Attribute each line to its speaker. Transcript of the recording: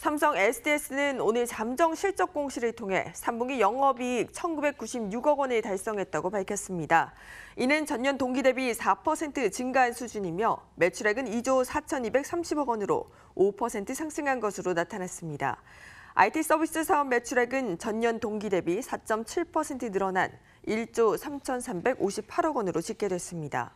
Speaker 1: 삼성 SDS는 오늘 잠정 실적 공시를 통해 3분기 영업이익 1,996억 원을 달성했다고 밝혔습니다. 이는 전년 동기 대비 4% 증가한 수준이며 매출액은 2조 4,230억 원으로 5% 상승한 것으로 나타났습니다. IT 서비스 사업 매출액은 전년 동기 대비 4.7% 늘어난 1조 3,358억 원으로 집계됐습니다.